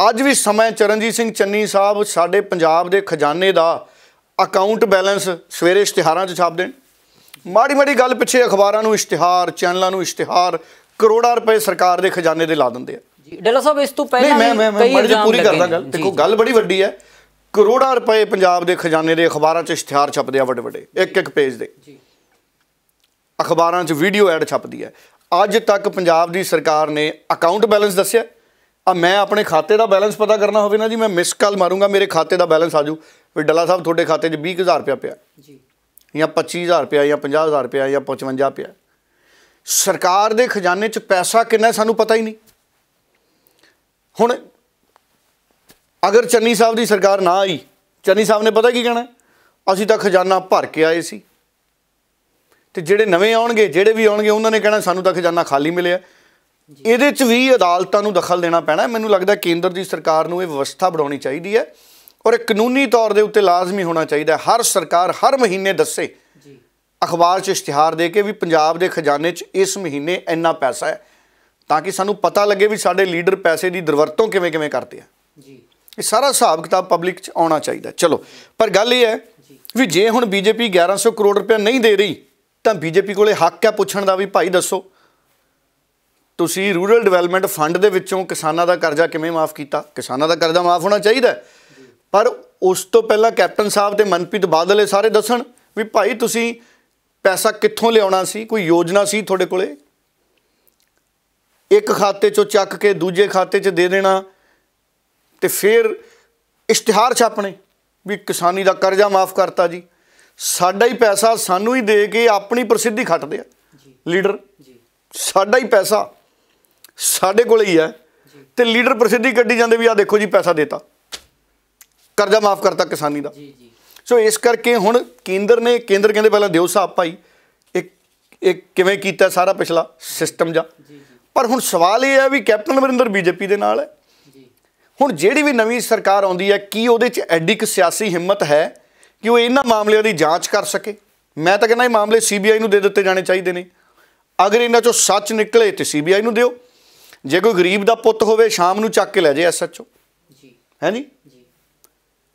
ਅੱਜ ਵੀ ਸਮੇਂ ਚਰਨਜੀਤ ਸਿੰਘ ਚੰਨੀ ਸਾਹਿਬ ਸਾਡੇ ਪੰਜਾਬ ਦੇ ਖਜ਼ਾਨੇ ਦਾ ਅਕਾਊਂਟ ਬੈਲੈਂਸ ਸਵੇਰੇ ਇਸ਼ਤਿਹਾਰਾਂ 'ਚ ਛਾਪ ਦੇਣ ਮਾੜੀ ਮਾੜੀ ਗੱਲ ਪਿੱਛੇ ਅਖਬਾਰਾਂ ਨੂੰ ਇਸ਼ਤਿਹਾਰ ਚੈਨਲਾਂ ਨੂੰ ਇਸ਼ਤਿਹਾਰ ਕਰੋੜਾਂ ਰੁਪਏ ਸਰਕਾਰ ਦੇ ਖਜ਼ਾਨੇ ਦੇ ਲਾ ਦਿੰਦੇ ਆ ਜੀ ਡੇਲਾ ਸਾਹਿਬ ਇਸ ਤੋਂ ਪਹਿਲਾਂ ਮੈਂ ਮੈਂ ਮੈਂ ਮੈਂ ਪੂਰੀ ਕਰਦਾ ਗੱਲ ਦੇਖੋ ਗੱਲ ਬੜੀ ਵੱਡੀ ਹੈ ਕਰੋੜਾਂ ਰੁਪਏ ਪੰਜਾਬ ਦੇ ਖਜ਼ਾਨੇ ਦੇ ਅਖਬਾਰਾਂ 'ਚ ਇਸ਼ਤਿਹਾਰ ਛਪਦੇ ਆ ਵੱਡੇ ਵੱਡੇ ਇੱਕ ਇੱਕ ਪੇਜ ਦੇ ਜੀ ਅਖਬਾਰਾਂ 'ਚ ਵੀਡੀਓ ਐਡ ਛਪਦੀ ਹੈ ਅੱਜ ਤੱਕ ਪੰਜਾਬ ਦੀ ਸਰਕਾਰ ਨੇ ਅਕਾਊਂਟ ਬੈਲੈਂਸ ਦੱਸਿਆ ਆ ਮੈਂ ਆਪਣੇ ਖਾਤੇ ਦਾ ਬੈਲੈਂਸ ਪਤਾ ਕਰਨਾ ਹੋਵੇ ਨਾ ਜੀ ਮੈਂ ਮਿਸ ਕਾਲ ਮਾਰੂੰਗਾ ਮੇਰੇ ਖਾਤੇ ਦਾ ਬੈਲੈਂਸ ਆ ਜੂ ਵੀ ਡੱਲਾ ਸਾਹਿਬ ਤੁਹਾਡੇ ਖਾਤੇ 'ਚ 20000 ਰੁਪਿਆ ਪਿਆ ਜੀ ਜਾਂ 25000 ਰੁਪਿਆ ਜਾਂ 50000 ਰੁਪਿਆ ਜਾਂ 55 ਪਿਆ ਸਰਕਾਰ ਦੇ ਖਜ਼ਾਨੇ 'ਚ ਪੈਸਾ ਕਿੰਨਾ ਸਾਨੂੰ ਪਤਾ ਹੀ ਨਹੀਂ ਹੁਣ ਅਗਰ ਚੰਨੀ ਸਾਹਿਬ ਦੀ ਸਰਕਾਰ ਨਾ ਆਈ ਚੰਨੀ ਸਾਹਿਬ ਨੇ ਪਤਾ ਕੀ ਕਹਿਣਾ ਅਸੀਂ ਤਾਂ ਖਜ਼ਾਨਾ ਭਰ ਕੇ ਆਏ ਸੀ ਤੇ ਜਿਹੜੇ ਨਵੇਂ ਆਉਣਗੇ ਜਿਹੜੇ ਵੀ ਆਉਣਗੇ ਉਹਨਾਂ ਨੇ ਕਹਿਣਾ ਸਾਨੂੰ ਤਾਂ ਖਜ਼ਾਨਾ ਖਾਲੀ ਮਿਲਿਆ ਇਹਦੇ 'ਚ ਵੀ ਅਦਾਲਤਾਂ ਨੂੰ ਦਖਲ ਦੇਣਾ ਪੈਣਾ ਮੈਨੂੰ ਲੱਗਦਾ ਕੇਂਦਰ ਦੀ ਸਰਕਾਰ ਨੂੰ ਇਹ ਵਿਵਸਥਾ ਬਣਾਉਣੀ ਚਾਹੀਦੀ ਹੈ ਔਰ ਇਹ ਕਾਨੂੰਨੀ ਤੌਰ ਦੇ ਉੱਤੇ ਲਾਜ਼ਮੀ ਹੋਣਾ ਚਾਹੀਦਾ ਹੈ ਹਰ ਸਰਕਾਰ ਹਰ ਮਹੀਨੇ ਦੱਸੇ ਜੀ ਅਖਬਾਰ 'ਚ ਇਸ਼ਤਿਹਾਰ ਦੇ ਕੇ ਵੀ ਪੰਜਾਬ ਦੇ ਖਜ਼ਾਨੇ 'ਚ ਇਸ ਮਹੀਨੇ ਇੰਨਾ ਪੈਸਾ ਹੈ ਤਾਂ ਕਿ ਸਾਨੂੰ ਪਤਾ ਲੱਗੇ ਵੀ ਸਾਡੇ ਲੀਡਰ ਪੈਸੇ ਦੀ ਦਰਵਰਤੋਂ ਕਿਵੇਂ ਕਿਵੇਂ ਕਰਦੇ ਆ ਜੀ ਇਹ ਸਾਰਾ ਹਿਸਾਬ ਕਿਤਾਬ ਪਬਲਿਕ 'ਚ ਆਉਣਾ ਚਾਹੀਦਾ ਚਲੋ ਪਰ ਗੱਲ ਇਹ ਹੈ ਵੀ ਜੇ ਹੁਣ ਬੀਜੇਪੀ 1100 ਕਰੋੜ ਰੁਪਏ ਨਹੀਂ ਦੇ ਰਹੀ ਤਾਂ ਬੀਜੇਪੀ ਕੋਲੇ ਹੱਕ ਹੈ ਪੁੱਛਣ ਦਾ ਵੀ ਭਾਈ ਦੱਸੋ ਤੁਸੀਂ ਰੂਰਲ ਡਿਵੈਲਪਮੈਂਟ ਫੰਡ ਦੇ ਵਿੱਚੋਂ ਕਿਸਾਨਾਂ ਦਾ ਕਰਜ਼ਾ ਕਿਵੇਂ ਮਾਫ ਕੀਤਾ ਕਿਸਾਨਾਂ ਦਾ ਕਰਜ਼ਾ ਮਾਫ ਹੋਣਾ ਚਾਹੀਦਾ ਪਰ ਉਸ ਤੋਂ ਪਹਿਲਾਂ ਕੈਪਟਨ ਸਾਹਿਬ ਤੇ ਮਨਪ੍ਰੀਤ ਬਾਦਲ ਇਹ ਸਾਰੇ ਦੱਸਣ ਵੀ ਭਾਈ ਤੁਸੀਂ ਪੈਸਾ ਕਿੱਥੋਂ ਲਿਆਉਣਾ ਸੀ ਕੋਈ ਯੋਜਨਾ ਸੀ ਤੁਹਾਡੇ ਕੋਲੇ ਇੱਕ ਖਾਤੇ ਚੋਂ ਚੱਕ ਕੇ ਦੂਜੇ ਖਾਤੇ 'ਚ ਦੇ ਦੇਣਾ ਤੇ ਫਿਰ ਇਸ਼ਤਿਹਾਰ ਛਾਪਣੇ ਵੀ ਕਿਸਾਨੀ ਦਾ ਕਰਜ਼ਾ ਮਾਫ ਕਰਤਾ ਜੀ ਸਾਡਾ ਹੀ ਪੈਸਾ ਸਾਨੂੰ ਹੀ ਦੇ ਕੇ ਆਪਣੀ ਪ੍ਰਸਿੱਧੀ ਖੱਟਦੇ ਆ ਲੀਡਰ ਜੀ ਸਾਡਾ ਹੀ ਪੈਸਾ ਸਾਡੇ ਕੋਲ ਹੀ ਹੈ ਤੇ ਲੀਡਰ ਪ੍ਰਸਿੱਧੀ ਕੱਢੀ ਜਾਂਦੇ ਵੀ ਆ ਦੇਖੋ ਜੀ ਪੈਸਾ ਦੇਤਾ ਕਰਜ਼ਾ ਮਾਫ ਕਰਤਾ ਕਿਸਾਨੀ ਦਾ ਜੀ ਜੀ ਸੋ ਇਸ ਕਰਕੇ ਹੁਣ ਕੇਂਦਰ ਨੇ ਕੇਂਦਰ ਕਹਿੰਦੇ ਪਹਿਲਾਂ ਦਿਓ ਸਾਹਿਬ ਭਾਈ ਇੱਕ ਇੱਕ ਕਿਵੇਂ ਕੀਤਾ ਸਾਰਾ ਪਿਛਲਾ ਸਿਸਟਮ ਜਾ ਪਰ ਹੁਣ ਸਵਾਲ ਇਹ ਹੈ ਵੀ ਕੈਪਟਨ ਅਮਰਿੰਦਰ ਬੀਜੇਪੀ ਦੇ ਨਾਲ ਹੈ ਹੁਣ ਜਿਹੜੀ ਵੀ ਨਵੀਂ ਸਰਕਾਰ ਆਉਂਦੀ ਹੈ ਕੀ ਉਹਦੇ 'ਚ ਐਡੀ ਕਿ ਸਿਆਸੀ ਹਿੰਮਤ ਹੈ ਕਿ ਉਹ ਇਹਨਾਂ ਮਾਮਲਿਆਂ ਦੀ ਜਾਂਚ ਕਰ ਸਕੇ ਮੈਂ ਤਾਂ ਕਹਿੰਦਾ ਇਹ ਮਾਮਲੇ ਸੀਬੀਆਈ ਨੂੰ ਦੇ ਦਿੱਤੇ ਜਾਣੇ ਚਾਹੀਦੇ ਨੇ ਅਗਰ ਇਹਨਾਂ 'ਚੋਂ ਸੱਚ ਨਿਕਲੇ ਤੇ ਸੀਬੀਆਈ ਨੂੰ ਦਿਓ ਜੇ ਕੋਈ ਗਰੀਬ ਦਾ ਪੁੱਤ ਹੋਵੇ ਸ਼ਾਮ ਨੂੰ ਚੱਕ ਕੇ ਲੈ ਜੇ ਐਸਐਚਓ ਜੀ ਹੈ ਨਹੀਂ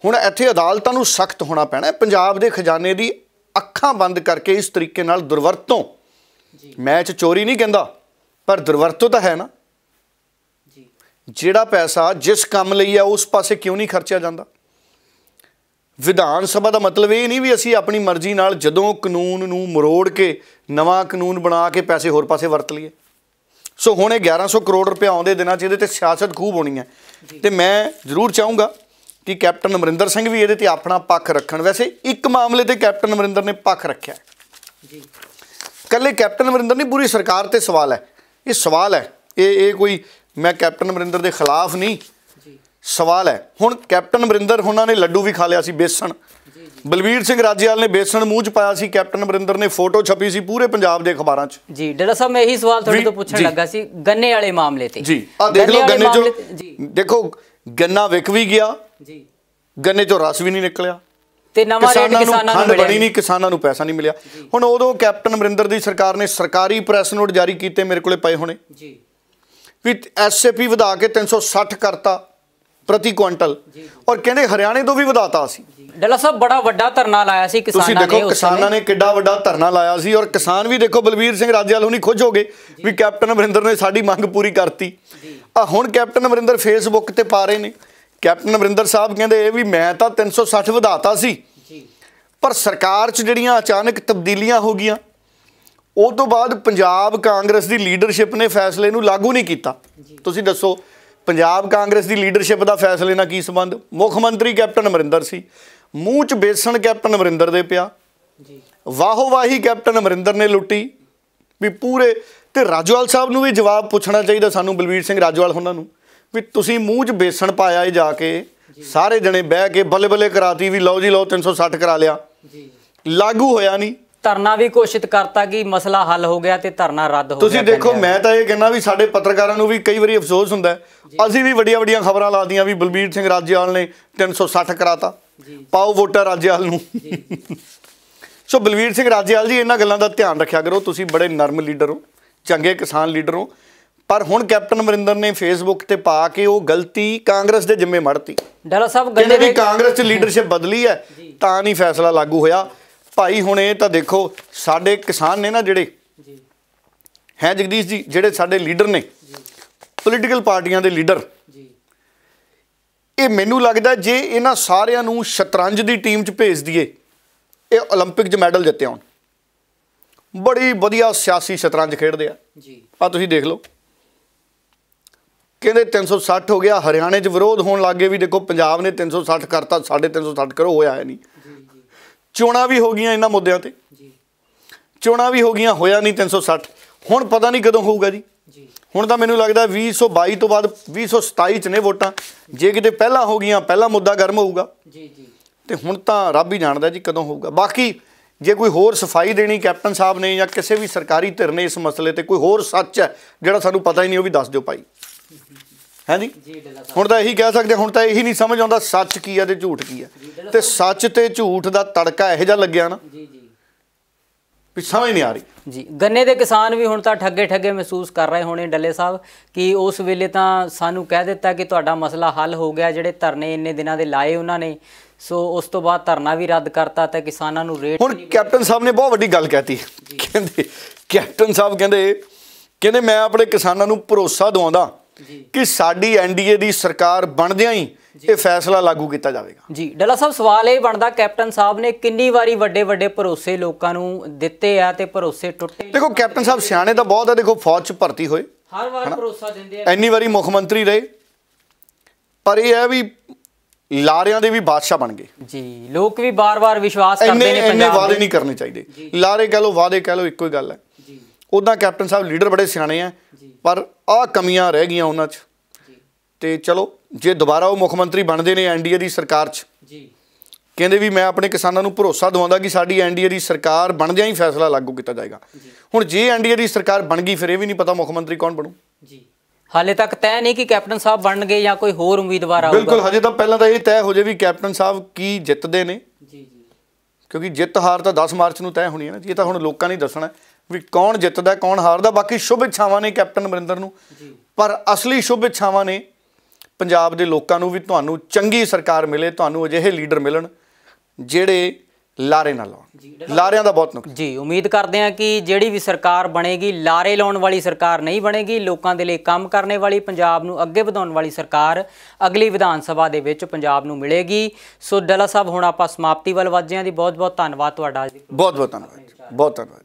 ਹੁਣ ਇੱਥੇ ਅਦਾਲਤਾਂ ਨੂੰ ਸਖਤ ਹੋਣਾ ਪੈਣਾ ਹੈ ਪੰਜਾਬ ਦੇ ਖਜ਼ਾਨੇ ਦੀ ਅੱਖਾਂ ਬੰਦ ਕਰਕੇ ਇਸ ਤਰੀਕੇ ਨਾਲ ਦੁਰਵਰਤੋਂ ਜੀ ਮੈਚ ਚੋਰੀ ਨਹੀਂ ਕਹਿੰਦਾ ਪਰ ਦੁਰਵਰਤੋਂ ਤਾਂ ਹੈ ਨਾ ਜੀ ਜਿਹੜਾ ਪੈਸਾ ਜਿਸ ਕੰਮ ਲਈ ਹੈ ਉਸ ਪਾਸੇ ਕਿਉਂ ਨਹੀਂ ਖਰਚਿਆ ਜਾਂਦਾ ਵਿਧਾਨ ਸਭਾ ਦਾ ਮਤਲਬ ਇਹ ਨਹੀਂ ਵੀ ਅਸੀਂ ਆਪਣੀ ਮਰਜ਼ੀ ਨਾਲ ਜਦੋਂ ਕਾਨੂੰਨ ਨੂੰ ਮਰੋੜ ਕੇ ਨਵਾਂ ਕਾਨੂੰਨ ਬਣਾ ਕੇ ਪੈਸੇ ਹੋਰ ਪਾਸੇ ਵਰਤ ਲਈਏ ਸੋ ਹੁਣ ਇਹ 1100 ਕਰੋੜ ਰੁਪਏ ਆਉਂਦੇ ਦਿਨਾਂ 'ਚ ਇਹਦੇ ਤੇ ਸਿਆਸਤ ਖੂਬ ਹੋਣੀ ਹੈ ਤੇ ਮੈਂ ਜ਼ਰੂਰ ਚਾਹੂੰਗਾ ਕਿ ਕੈਪਟਨ ਅਮਰਿੰਦਰ ਸਿੰਘ ਵੀ ਇਹਦੇ ਤੇ ਆਪਣਾ ਪੱਖ ਰੱਖਣ ਵੈਸੇ ਇੱਕ ਮਾਮਲੇ ਤੇ ਕੈਪਟਨ ਅਮਰਿੰਦਰ ਨੇ ਪੱਖ ਰੱਖਿਆ ਜੀ ਕੱਲੇ ਕੈਪਟਨ ਅਮਰਿੰਦਰ ਨਹੀਂ ਪੂਰੀ ਸਰਕਾਰ ਤੇ ਸਵਾਲ ਹੈ ਇਹ ਸਵਾਲ ਹੈ ਇਹ ਇਹ ਕੋਈ ਮੈਂ ਕੈਪਟਨ ਅਮਰਿੰਦਰ ਦੇ ਖਿਲਾਫ ਨਹੀਂ ਸਵਾਲ ਹੈ ਹੁਣ ਕੈਪਟਨ ਬਰਿੰਦਰ ਉਹਨਾਂ ਨੇ ਲੱਡੂ ਵੀ ਖਾ ਲਿਆ ਸੀ ਬੇਸਣ ਬਲਵੀਰ ਸਿੰਘ ਰਾਜੇਵਾਲ ਨੇ ਬੇਸਣ ਮੂੰਹ 'ਚ ਪਾਇਆ ਸੀ ਕੈਪਟਨ ਬਰਿੰਦਰ ਨੇ ਫੋਟੋ ਛਪੀ ਸੀ ਪੂਰੇ ਪੰਜਾਬ ਦੇ ਅਖਬਾਰਾਂ 'ਚ ਜੀ ਡਾਕਟਰ ਸਾਹਿਬ ਮੈਂ ਇਹੀ ਸਵਾਲ ਤੁਹਾਡੇ ਤੋਂ ਪੁੱਛਣ ਲੱਗਾ ਸੀ ਗੰਨੇ ਵਾਲੇ ਮਾਮਲੇ ਤੇ ਜੀ ਆ ਦੇਖ ਲਓ ਗੰਨੇ 'ਚ ਦੇਖੋ ਗੰਨਾ ਵਿਕ ਵੀ ਗਿਆ ਜੀ ਗੰਨੇ 'ਚੋਂ ਰਸ ਵੀ ਨਹੀਂ ਨਿਕਲਿਆ ਤੇ ਨਵਾਂ ਰੇਟ ਕਿਸਾਨਾਂ ਨੂੰ ਮਿਲਿਆ ਨਹੀਂ ਕਿਸਾਨਾਂ ਨੂੰ ਪੈਸਾ ਨਹੀਂ ਮਿਲਿਆ ਹੁਣ ਉਦੋਂ ਕੈਪਟਨ ਅਮਰਿੰਦਰ ਦੀ ਸਰਕਾਰ ਨੇ ਸਰਕਾਰੀ ਪ੍ਰੈਸ ਨੋਟ ਜਾਰੀ ਕੀਤੇ ਮੇਰੇ ਕੋਲੇ ਪਏ ਹੋਣੇ ਜੀ ਵੀ ਐਸਏਪੀ ਵਧਾ ਕੇ 360 ਕਰਤਾ ਪ੍ਰਤੀ ਕੁਇੰਟਲ ਔਰ ਕਹਿੰਦੇ ਹਰਿਆਣੇ ਤੋਂ ਵੀ ਵਧਾਤਾ ਸੀ ਡੱਲਾ ਸਾਹਿਬ ਬੜਾ ਵੱਡਾ ਧਰਨਾ ਲਾਇਆ ਸੀ ਕਿਸਾਨਾਂ ਨੇ ਤੁਸੀਂ ਦੇਖੋ ਕਿਸਾਨਾਂ ਨੇ ਕਿੱਡਾ ਵੱਡਾ ਧਰਨਾ ਲਾਇਆ ਸੀ ਔਰ ਕਿਸਾਨ ਵੀ ਦੇਖੋ ਬਲਬੀਰ ਸਿੰਘ ਰਾਜੇਵਾਲ ਹੁਣੀ ਖੁਸ਼ ਹੋ ਗਏ ਵੀ ਕੈਪਟਨ ਅਮਰਿੰਦਰ ਨੇ ਸਾਡੀ ਮੰਗ ਪੂਰੀ ਕਰਤੀ ਆ ਹੁਣ ਕੈਪਟਨ ਅਮਰਿੰਦਰ ਫੇਸਬੁੱਕ ਤੇ ਪਾ ਰਹੇ ਨੇ ਕੈਪਟਨ ਅਮਰਿੰਦਰ ਸਾਹਿਬ ਕਹਿੰਦੇ ਇਹ ਵੀ ਮੈਂ ਤਾਂ 360 ਵਧਾਤਾ ਸੀ ਪਰ ਸਰਕਾਰ 'ਚ ਜਿਹੜੀਆਂ ਅਚਾਨਕ ਤਬਦੀਲੀਆਂ ਹੋ ਗਈਆਂ ਉਹ ਤੋਂ ਬਾਅਦ ਪੰਜਾਬ ਕਾਂਗਰਸ ਦੀ ਲੀਡਰਸ਼ਿਪ ਨੇ ਫੈਸਲੇ ਨੂੰ ਲਾਗੂ ਨਹੀਂ ਕੀਤਾ ਤੁਸੀਂ ਦੱਸੋ ਪੰਜਾਬ ਕਾਂਗਰਸ ਦੀ ਲੀਡਰਸ਼ਿਪ ਦਾ ਫੈਸਲੇ ਨਾਲ ਕੀ ਸੰਬੰਧ ਮੁੱਖ ਮੰਤਰੀ ਕੈਪਟਨ ਅਮਰਿੰਦਰ ਸੀ ਮੂੰਹ 'ਚ ਬੇਸਣ ਕੈਪਟਨ ਅਮਰਿੰਦਰ ਦੇ ਪਿਆ ਜੀ ਵਾਹੋ ਵਾਹੀ ਕੈਪਟਨ ਅਮਰਿੰਦਰ ਨੇ ਲੁੱਟੀ ਵੀ ਪੂਰੇ ਤੇ ਰਾਜਵਾਲ ਸਾਹਿਬ ਨੂੰ ਵੀ ਜਵਾਬ ਪੁੱਛਣਾ ਚਾਹੀਦਾ ਸਾਨੂੰ ਬਲਵੀਰ ਸਿੰਘ ਰਾਜਵਾਲ ਉਹਨਾਂ ਨੂੰ ਵੀ ਤੁਸੀਂ ਮੂੰਹ 'ਚ ਬੇਸਣ ਪਾਇਆ ਜਾ ਕੇ ਸਾਰੇ ਜਣੇ ਬਹਿ ਕੇ ਬੱਲੇ ਬੱਲੇ ਕਰਾਤੀ ਵੀ ਲਓ ਜੀ ਲਓ 360 ਕਰਾ ਲਿਆ ਜੀ ਲਾਗੂ ਹੋਇਆ ਨਹੀਂ ਧਰਨਾ ਵੀ ਘੋਸ਼ਿਤ ਕਰਤਾ ਕਿ ਮਸਲਾ ਹੱਲ ਹੋ ਗਿਆ ਤੇ ਧਰਨਾ ਰੱਦ ਹੋ ਗਿਆ ਤੁਸੀਂ ਦੇਖੋ ਮੈਂ ਤਾਂ ਇਹ ਕਹਿੰਦਾ ਵੀ ਸਾਡੇ ਪੱਤਰਕਾਰਾਂ ਨੂੰ ਵੀ ਕਈ ਵਾਰੀ ਅਫਸੋਸ ਹੁੰਦਾ ਅਸੀਂ ਵੀ ਵੱਡੀਆਂ ਵੱਡੀਆਂ ਖਬਰਾਂ ਲਾਦੀਆਂ ਵੀ ਬਲਬੀਰ ਸਿੰਘ ਰਾਜੇਵਾਲ ਨੇ 360 ਕਰਾਤਾ ਪਾਓ ਵੋਟਰ ਰਾਜੇਵਾਲ ਨੂੰ ਸੋ ਬਲਬੀਰ ਸਿੰਘ ਰਾਜੇਵਾਲ ਜੀ ਇਹਨਾਂ ਗੱਲਾਂ ਦਾ ਧਿਆਨ ਰੱਖਿਆ ਕਰੋ ਤੁਸੀਂ ਬੜੇ ਨਰਮ ਲੀਡਰ ਹੋ ਚੰਗੇ ਕਿਸਾਨ ਲੀਡਰ ਹੋ ਪਰ ਹੁਣ ਕੈਪਟਨ ਅਮਰਿੰਦਰ ਨੇ ਫੇਸਬੁੱਕ ਤੇ ਪਾ ਕੇ ਉਹ ਗਲਤੀ ਕਾਂਗਰਸ ਦੇ ਜਿੰਮੇ ਮੜਤੀ ਡਾਲਾ ਸਾਹਿਬ ਗੱਲ ਵੀ ਕਾਂਗਰਸ ਚ ਲੀਡਰਸ਼ਿਪ ਬਦਲੀ ਹੈ ਤਾਂ ਨਹੀਂ ਫੈਸਲਾ ਲਾਗੂ ਹੋਇਆ ਭਾਈ ਹੁਣ ਇਹ ਤਾਂ ਦੇਖੋ ਸਾਡੇ ਕਿਸਾਨ ਨੇ ਨਾ ਜਿਹੜੇ ਜੀ ਹੈ ਜਗਦੀਸ਼ ਜੀ ਜਿਹੜੇ ਸਾਡੇ ਲੀਡਰ ਨੇ ਜੀ ਪੋਲੀਟੀਕਲ ਪਾਰਟੀਆਂ ਦੇ ਲੀਡਰ ਜੀ ਇਹ ਮੈਨੂੰ ਲੱਗਦਾ ਜੇ ਇਹਨਾਂ ਸਾਰਿਆਂ ਨੂੰ ਸ਼ਤਰੰਜ ਦੀ ਟੀਮ 'ਚ ਭੇਜ ਦਈਏ ਇਹ 올림픽 'ਚ ਮੈਡਲ ਜਿੱਤੇ ਆਉਣ ਬੜੀ ਵਧੀਆ ਸਿਆਸੀ ਸ਼ਤਰੰਜ ਖੇਡਦੇ ਆ ਜੀ ਆ ਤੁਸੀਂ ਦੇਖ ਲਓ ਕਹਿੰਦੇ 360 ਹੋ ਗਿਆ ਹਰਿਆਣੇ 'ਚ ਵਿਰੋਧ ਹੋਣ ਲੱਗੇ ਵੀ ਦੇਖੋ ਪੰਜਾਬ ਨੇ 360 ਕਰਤਾ 350 ਕਰੋ ਹੋਇਆ ਨਹੀਂ ਚੋਣਾਂ ਵੀ ਹੋ ਗਈਆਂ ਇਹਨਾਂ ਮੁੱਦਿਆਂ ਤੇ ਜੀ ਚੋਣਾਂ ਵੀ ਹੋ ਗਈਆਂ ਹੋਇਆ ਨਹੀਂ 360 ਹੁਣ ਪਤਾ ਨਹੀਂ ਕਦੋਂ ਹੋਊਗਾ ਜੀ ਜੀ ਹੁਣ ਤਾਂ ਮੈਨੂੰ ਲੱਗਦਾ 2022 ਤੋਂ ਬਾਅਦ 2027 ਚ ਨੇ ਵੋਟਾਂ ਜੇ ਕਿਤੇ ਪਹਿਲਾਂ ਹੋ ਗਈਆਂ ਪਹਿਲਾ ਮੁੱਦਾ ਗਰਮ ਹੋਊਗਾ ਜੀ ਜੀ ਤੇ ਹੁਣ ਤਾਂ ਰੱਬ ਹੀ ਜਾਣਦਾ ਜੀ ਕਦੋਂ ਹੋਊਗਾ ਬਾਕੀ ਜੇ ਕੋਈ ਹੋਰ ਸਫਾਈ ਦੇਣੀ ਕੈਪਟਨ ਸਾਹਿਬ ਨੇ ਜਾਂ ਕਿਸੇ ਵੀ ਸਰਕਾਰੀ ਧਿਰ ਨੇ ਇਸ ਮਸਲੇ ਤੇ ਕੋਈ ਹੋਰ ਸੱਚ ਹੈ ਜਿਹੜਾ ਸਾਨੂੰ ਪਤਾ ਹੀ ਨਹੀਂ ਉਹ ਵੀ ਦੱਸ ਦਿਓ ਭਾਈ ਹਾਂਜੀ ਹੁਣ ਤਾਂ ਇਹੀ ਕਹਿ ਸਕਦੇ ਹੁਣ ਤਾਂ ਇਹੀ ਨਹੀਂ ਸਮਝ ਆਉਂਦਾ ਸੱਚ ਕੀ ਆ ਤੇ ਝੂਠ ਕੀ ਆ ਤੇ ਸੱਚ ਤੇ ਝੂਠ ਦਾ ਤੜਕਾ ਇਹੋ ਜਿਹਾ ਲੱਗਿਆ ਨਾ ਜੀ ਜੀ ਵੀ ਸਮਝ ਨਹੀਂ ਆ ਰਹੀ ਜੀ ਗੰਨੇ ਦੇ ਕਿਸਾਨ ਵੀ ਹੁਣ ਤਾਂ ਠੱਗੇ ਠੱਗੇ ਮਹਿਸੂਸ ਕਰ ਰਹੇ ਹੋਣੇ ਡੱਲੇ ਸਾਹਿਬ ਕਿ ਉਸ ਵੇਲੇ ਤਾਂ ਸਾਨੂੰ ਕਹਿ ਦਿੱਤਾ ਕਿ ਤੁਹਾਡਾ ਮਸਲਾ ਹੱਲ ਹੋ ਗਿਆ ਜਿਹੜੇ ਧਰਨੇ ਇੰਨੇ ਦਿਨਾਂ ਦੇ ਲਾਏ ਉਹਨਾਂ ਨੇ ਸੋ ਉਸ ਤੋਂ ਬਾਅਦ ਧਰਨਾ ਵੀ ਰੱਦ ਕਰਤਾ ਤੇ ਕਿਸਾਨਾਂ ਨੂੰ ਰੇਟ ਹੁਣ ਕੈਪਟਨ ਸਾਹਿਬ ਨੇ ਬਹੁਤ ਵੱਡੀ ਗੱਲ ਕਹਿਤੀ ਕਹਿੰਦੇ ਕੈਪਟਨ ਸਾਹਿਬ ਕਹਿੰਦੇ ਕਹਿੰਦੇ ਮੈਂ ਆਪਣੇ ਕਿਸਾਨਾਂ ਨੂੰ ਭਰੋਸਾ ਦਵਾਉਂਦਾ ਕਿ ਸਾਡੀ ਐਨਡੀਏ ਦੀ ਸਰਕਾਰ ਬਣਦਿਆਂ ਹੀ ਇਹ ਫੈਸਲਾ ਲਾਗੂ ਕੀਤਾ ਜਾਵੇਗਾ ਜੀ ਡੱਲਾ ਸਾਹਿਬ ਸਵਾਲ ਇਹ ਬਣਦਾ ਕੈਪਟਨ ਸਾਹਿਬ ਨੇ ਕਿੰਨੀ ਵਾਰੀ ਵੱਡੇ ਵੱਡੇ ਭਰੋਸੇ ਲੋਕਾਂ ਨੂੰ ਦਿੱਤੇ ਆ ਤੇ ਭਰੋਸੇ ਟੁੱਟੇ ਦੇਖੋ ਕੈਪਟਨ ਸਾਹਿਬ ਸਿਆਣੇ ਤਾਂ ਬਹੁਤ ਆ ਦੇਖੋ ਫੌਜ 'ਚ ਭਰਤੀ ਹੋਏ ਹਰ ਵਾਰ ਭਰੋਸਾ ਦਿੰਦੇ ਆ ਇੰਨੀ ਵਾਰੀ ਮੁੱਖ ਮੰਤਰੀ ਰਹੇ ਪਰ ਇਹ ਹੈ ਵੀ ਲਾਰਿਆਂ ਦੇ ਵੀ ਬਾਦਸ਼ਾਹ ਬਣ ਗਏ ਜੀ ਲੋਕ ਵੀ ਬਾਰ-ਬਾਰ ਵਿਸ਼ਵਾਸ ਕਰਦੇ ਨੇ ਪੰਜਾਬ ਦੇ ਇੰਨੇ ਵਾਅਦੇ ਨਹੀਂ ਕਰਨੇ ਚਾਹੀਦੇ ਲਾਰੇ ਕਹ ਲੋ ਵਾਅਦੇ ਕਹ ਲੋ ਇੱਕੋ ਹੀ ਗੱਲ ਹੈ ਉਦਾਂ ਕੈਪਟਨ ਸਾਹਿਬ ਲੀਡਰ ਬੜੇ ਸਿਆਣੇ ਆ ਪਰ ਆ ਕਮੀਆਂ ਰਹਿ ਗਈਆਂ ਉਹਨਾਂ 'ਚ ਤੇ ਚਲੋ ਜੇ ਦੁਬਾਰਾ ਉਹ ਮੁੱਖ ਮੰਤਰੀ ਬਣਦੇ ਨੇ ਐਨਡੀਏ ਦੀ ਸਰਕਾਰ 'ਚ ਜੀ ਕਹਿੰਦੇ ਵੀ ਮੈਂ ਆਪਣੇ ਕਿਸਾਨਾਂ ਨੂੰ ਭਰੋਸਾ ਦਿਵਾਉਂਦਾ ਕਿ ਸਾਡੀ ਐਨਡੀਏ ਦੀ ਸਰਕਾਰ ਬਣਦਿਆਂ ਹੀ ਫੈਸਲਾ ਲਾਗੂ ਕੀਤਾ ਜਾਏਗਾ ਹੁਣ ਜੇ ਐਨਡੀਏ ਦੀ ਸਰਕਾਰ ਬਣ ਗਈ ਫਿਰ ਇਹ ਵੀ ਨਹੀਂ ਪਤਾ ਮੁੱਖ ਮੰਤਰੀ ਕੌਣ ਬਣੂ ਜੀ ਹਾਲੇ ਤੱਕ ਤੈਅ ਨਹੀਂ ਕਿ ਕੈਪਟਨ ਸਾਹਿਬ ਬਣਨਗੇ ਜਾਂ ਕੋਈ ਹੋਰ ਉਮੀਦਵਾਰ ਆਊਗਾ ਬਿਲਕੁਲ ਹਜੇ ਤਾਂ ਪਹਿਲਾਂ ਤਾਂ ਇਹ ਤੈਅ ਹੋ ਜੇ ਵੀ ਕੈਪਟਨ ਸਾਹਿਬ ਕੀ ਜਿੱਤਦੇ ਨੇ ਜੀ ਜੀ ਕਿਉਂਕਿ ਜਿੱਤ ਹਾਰ ਤਾਂ 10 ਮਾਰਚ ਨੂੰ ਤੈਅ ਹੋਣੀ ਹੈ ਨਾ ਇਹ ਤਾਂ ਹੁਣ ਲੋਕਾਂ ਨੇ ਦੱਸਣਾ ਵੀ ਕੌਣ ਜਿੱਤਦਾ ਕੌਣ ਹਾਰਦਾ ਬਾਕੀ ਸ਼ੁਭ ਇੱਛਾਵਾਂ ਨੇ ਕੈਪਟਨ ਅਮਰਿੰਦਰ ਨੂੰ ਪਰ ਅਸਲੀ ਸ਼ੁਭ ਇੱਛਾਵਾਂ ਨੇ ਪੰਜਾਬ ਦੇ ਲੋਕਾਂ ਨੂੰ ਵੀ ਤੁਹਾਨੂੰ ਚੰਗੀ ਸਰਕਾਰ ਮਿਲੇ ਤੁਹਾਨੂੰ ਅਜਿਹੇ ਲੀਡਰ ਮਿਲਣ ਜਿਹੜੇ ਲਾਰੇ ਨਾਲ ਲਾਉਣ ਲਾਰਿਆਂ ਦਾ ਬਹੁਤ ਨੁਕਸਾਨ ਜੀ ਉਮੀਦ ਕਰਦੇ ਹਾਂ ਕਿ ਜਿਹੜੀ ਵੀ ਸਰਕਾਰ ਬਣੇਗੀ ਲਾਰੇ ਲਾਉਣ ਵਾਲੀ ਸਰਕਾਰ ਨਹੀਂ ਬਣੇਗੀ ਲੋਕਾਂ ਦੇ ਲਈ ਕੰਮ ਕਰਨੇ ਵਾਲੀ ਪੰਜਾਬ ਨੂੰ ਅੱਗੇ ਵਧਾਉਣ ਵਾਲੀ ਸਰਕਾਰ ਅਗਲੀ ਵਿਧਾਨ ਸਭਾ ਦੇ ਵਿੱਚ ਪੰਜਾਬ ਨੂੰ ਮਿਲੇਗੀ ਸੋ ਡੱਲਾ ਸਾਹਿਬ ਹੁਣ ਆਪਾਂ ਸਮਾਪਤੀ ਵੱਲ ਵਾਜਿਆਂ ਦੀ ਬਹੁਤ ਬਹੁਤ ਧੰਨਵਾਦ ਤੁਹਾਡਾ ਬਹੁਤ ਬਹੁਤ ਧੰਨਵਾਦ ਬਹੁਤ ਧੰਨਵਾਦ